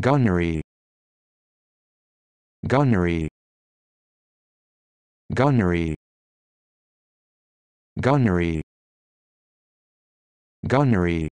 gunnery gunnery gunnery gunnery gunnery